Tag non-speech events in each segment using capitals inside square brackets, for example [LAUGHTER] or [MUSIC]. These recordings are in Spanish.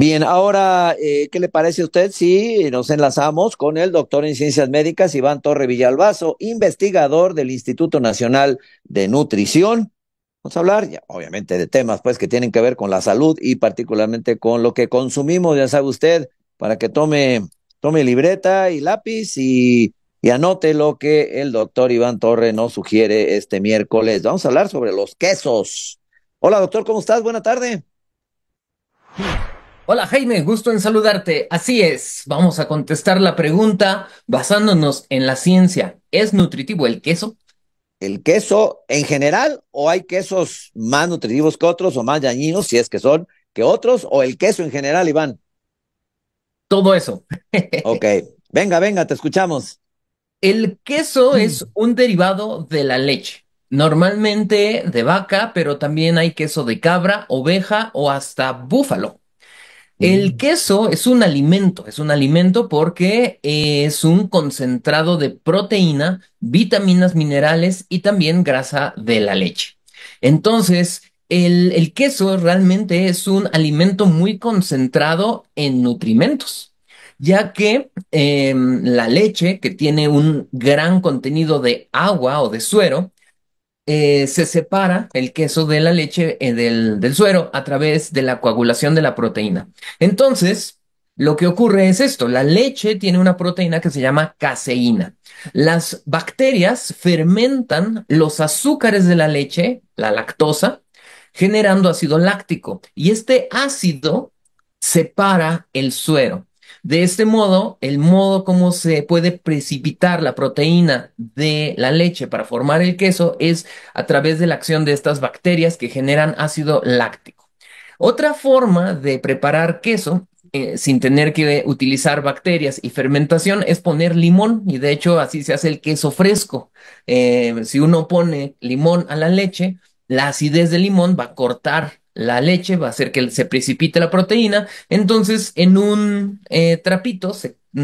Bien, ahora, eh, ¿qué le parece a usted si nos enlazamos con el doctor en ciencias médicas Iván Torre Villalbazo, investigador del Instituto Nacional de Nutrición? Vamos a hablar, ya, obviamente, de temas pues que tienen que ver con la salud y particularmente con lo que consumimos, ya sabe usted, para que tome, tome libreta y lápiz y, y anote lo que el doctor Iván Torre nos sugiere este miércoles. Vamos a hablar sobre los quesos. Hola, doctor, ¿cómo estás? Buena tarde. Hola Jaime, gusto en saludarte. Así es, vamos a contestar la pregunta basándonos en la ciencia. ¿Es nutritivo el queso? ¿El queso en general o hay quesos más nutritivos que otros o más dañinos, si es que son, que otros o el queso en general, Iván? Todo eso. [LAUGHS] ok, venga, venga, te escuchamos. El queso mm. es un derivado de la leche, normalmente de vaca, pero también hay queso de cabra, oveja o hasta búfalo. El queso es un alimento, es un alimento porque es un concentrado de proteína, vitaminas, minerales y también grasa de la leche. Entonces, el, queso realmente es un alimento muy concentrado en nutrimentos, ya que em, la leche, que tiene un gran contenido de agua o de suero, eh, se separa el queso de la leche eh, del suero a través de la coagulación de la proteína. Entonces, lo que ocurre es esto, la leche tiene una proteína que se llama caseína. Las bacterias fermentan los azúcares de la leche, la lactosa, generando ácido láctico y este ácido separa el suero. De este modo, el modo como se puede precipitar la proteína de la leche para formar el queso es a través de la acción de estas bacterias que generan ácido láctico. Otra forma de preparar queso eh, sin tener que utilizar bacterias y fermentación es poner limón y de hecho así se hace el queso fresco. Eh, si uno pone limón a la leche, la acidez del limón va a cortar la leche, va a hacer que se precipite la proteína. Entonces, en un eh, trapito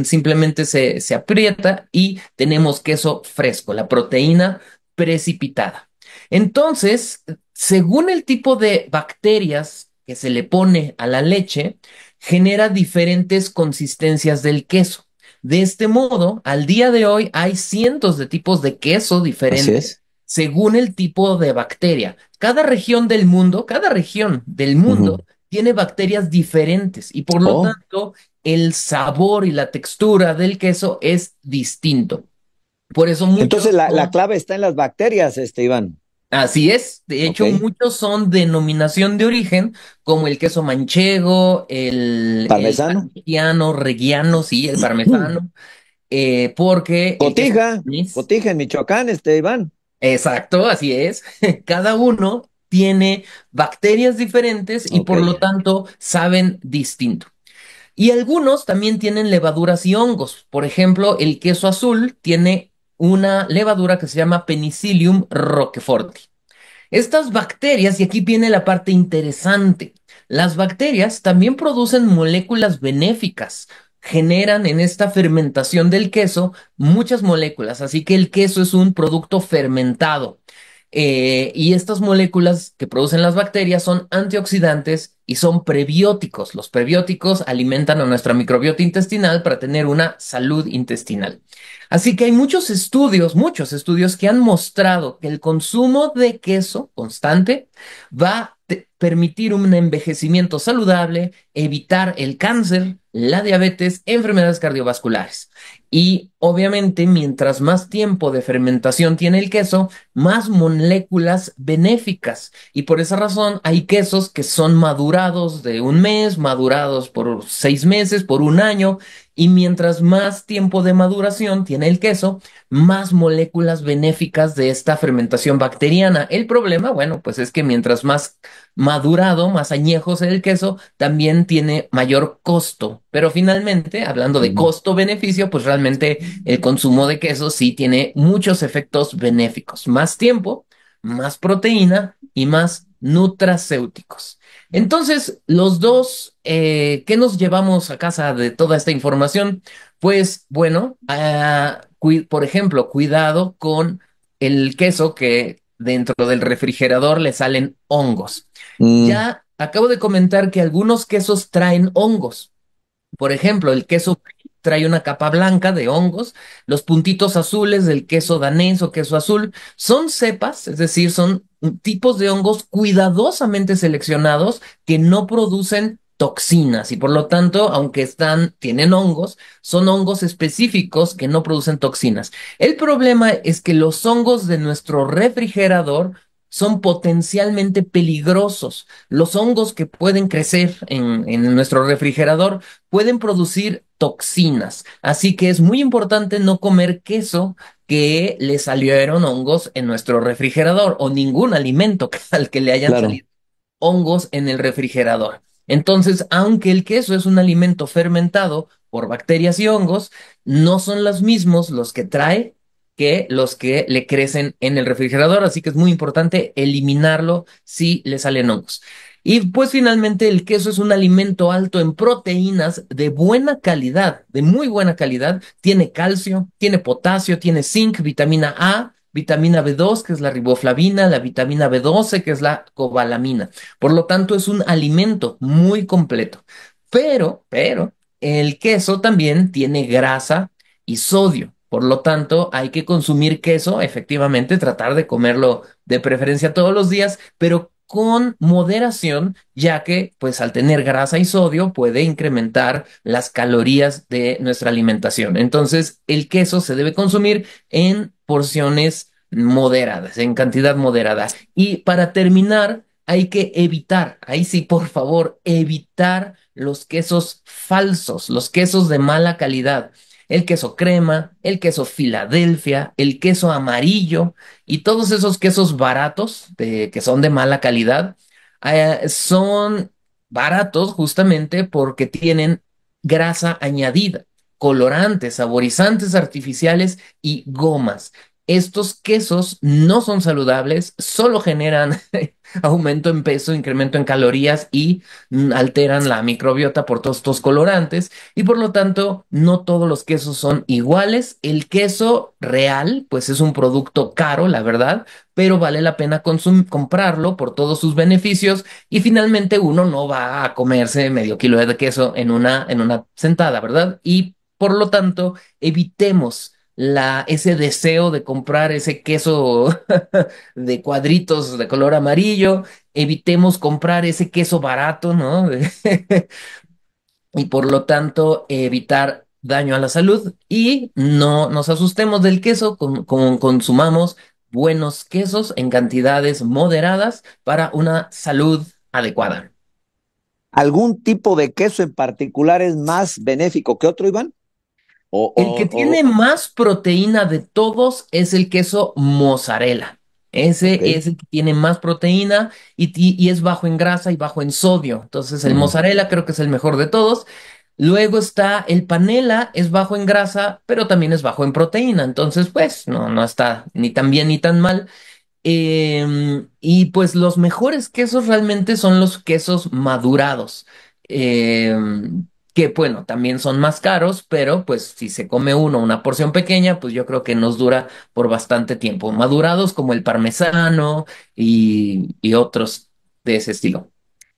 simplemente se, se aprieta y tenemos queso fresco, la proteína precipitada. Entonces, según el tipo de bacterias que se le pone a la leche, genera diferentes consistencias del queso. De este modo, al día de hoy hay cientos de tipos de queso diferentes según el tipo de bacteria. Cada región del mundo, cada región del mundo tiene bacterias diferentes y por lo oh. tanto el sabor y la textura del queso es distinto. Por eso Entonces la, clave está en las bacterias, este Iván. Así es. De hecho, muchos son denominación de origen, como el queso manchego, el parmesano, el sí, el [CLEARS THROAT] parmesano. Eh, porque. Cotija, cotija en Michoacán, este Iván. Exacto, así es. [LAUGHS] Cada uno tiene bacterias diferentes y por lo tanto saben distinto. Y algunos también tienen levaduras y hongos. Por ejemplo, el queso azul tiene una levadura que se llama Penicillium roqueforti. Estas bacterias, y aquí viene la parte interesante, las bacterias también producen moléculas benéficas, generan en esta fermentación del queso muchas moléculas, así que el queso es un producto fermentado. Eh, y estas moléculas que producen las bacterias son antioxidantes y son prebióticos. Los prebióticos alimentan a nuestra microbiota intestinal para tener una salud intestinal. Así que hay muchos estudios, muchos estudios que han mostrado que el consumo de queso constante va a permitir un envejecimiento saludable, evitar el cáncer, la diabetes, enfermedades cardiovasculares. Y obviamente, mientras más tiempo de fermentación tiene el queso, más moléculas benéficas. Y por esa razón hay quesos que son madurados de un mes, madurados por seis meses, por un año. Y mientras más tiempo de maduración tiene el queso, más moléculas benéficas de esta fermentación bacteriana. El problema, bueno, pues es que mientras más madurado, más añejo es el queso, también tiene mayor costo pero finalmente, hablando de costo-beneficio, pues realmente el consumo de queso sí tiene muchos efectos benéficos. Más tiempo, más proteína y más nutracéuticos. Entonces, los dos, eh, ¿qué nos llevamos a casa de toda esta información? Pues bueno, ah, por ejemplo, cuidado con el queso que dentro del refrigerador le salen hongos. Mm. Ya acabo de comentar que algunos quesos traen hongos. Por ejemplo, el queso trae una capa blanca de hongos, los puntitos azules del queso danés o queso azul son cepas, es decir, son tipos de hongos cuidadosamente seleccionados que no producen toxinas y por lo tanto, aunque están, tienen hongos, son hongos específicos que no producen toxinas. El problema es que los hongos de nuestro refrigerador son potencialmente peligrosos. Los hongos que pueden crecer en, nuestro refrigerador pueden producir toxinas. Así que es muy importante no comer queso que le salieron hongos en nuestro refrigerador o ningún alimento [LAUGHS] al que le hayan salido hongos en el refrigerador. Entonces, aunque el queso es un alimento fermentado por bacterias y hongos, no son los mismos los que trae que los que le crecen en el refrigerador, así que es muy importante eliminarlo si le salen hongos. Y pues finalmente el queso es un alimento alto en proteínas de buena calidad, de muy buena calidad. Tiene calcio, tiene potasio, tiene zinc, vitamina A, vitamina B2, que es la riboflavina, la vitamina B12, que es la cobalamina. Por lo tanto, es un alimento muy completo. Pero, pero, el queso también tiene grasa y sodio. Por lo tanto, hay que consumir queso, efectivamente, tratar de comerlo de preferencia todos los días, pero con moderación, ya que pues al tener grasa y sodio puede incrementar las calorías de nuestra alimentación. Entonces, el queso se debe consumir en porciones moderadas, en cantidad moderada. Y para terminar, hay que evitar, ahí sí, por favor, evitar los quesos falsos, los quesos de mala calidad el queso crema, el queso Filadelfia, el queso amarillo y todos esos quesos baratos que son de mala calidad, eh, son baratos justamente porque tienen grasa añadida, colorantes, saborizantes artificiales y gomas estos quesos no son saludables, solo generan [LAUGHS] aumento en peso, incremento en calorías y mm, alteran la microbiota por todos estos colorantes y por lo tanto no todos los quesos son iguales. El queso real pues es un producto caro, la verdad, pero vale la pena comprarlo por todos sus beneficios y finalmente uno no va a comerse medio kilo de queso en una, en una sentada, ¿verdad? Y por lo tanto, evitemos la, ese deseo de comprar ese queso [LAUGHS] de cuadritos de color amarillo, evitemos comprar ese queso barato, ¿no? [LAUGHS] y por lo tanto evitar daño a la salud y no nos asustemos del queso, consumamos buenos quesos en cantidades moderadas para una salud adecuada. ¿Algún tipo de queso en particular es más benéfico que otro, Iván? el que tiene más proteína de todos es el queso mozzarella. Ese es el que tiene más proteína y, es bajo en grasa y bajo en sodio. Entonces, el mozzarella creo que es el mejor de todos. Luego está el panela, es bajo en grasa, pero también es bajo en proteína. Entonces, pues, no, no está ni tan bien ni tan mal. Em, y pues los mejores quesos realmente son los quesos madurados. Eh, que bueno, también son más caros, pero pues si se come uno una porción pequeña, pues yo creo que nos dura por bastante tiempo. Madurados como el parmesano y, otros de ese estilo.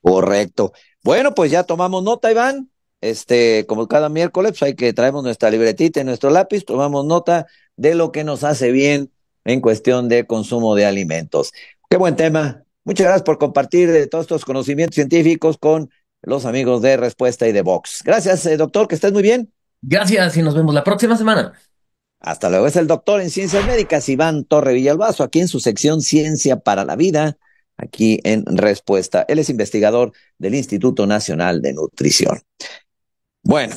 Correcto. Bueno, pues ya tomamos nota, Iván. Este, como cada miércoles, pues hay que traemos nuestra libretita y nuestro lápiz, tomamos nota de lo que nos hace bien en cuestión de consumo de alimentos. Qué buen tema. Muchas gracias por compartir eh, todos estos conocimientos científicos con los amigos de Respuesta y de Vox. Gracias, eh, doctor, que estés muy bien. Gracias y nos vemos la próxima semana. Hasta luego. Es el doctor en Ciencias Médicas, Iván Torre Villalbazo, aquí en su sección Ciencia para la Vida, aquí en Respuesta. Él es investigador del Instituto Nacional de Nutrición. Bueno.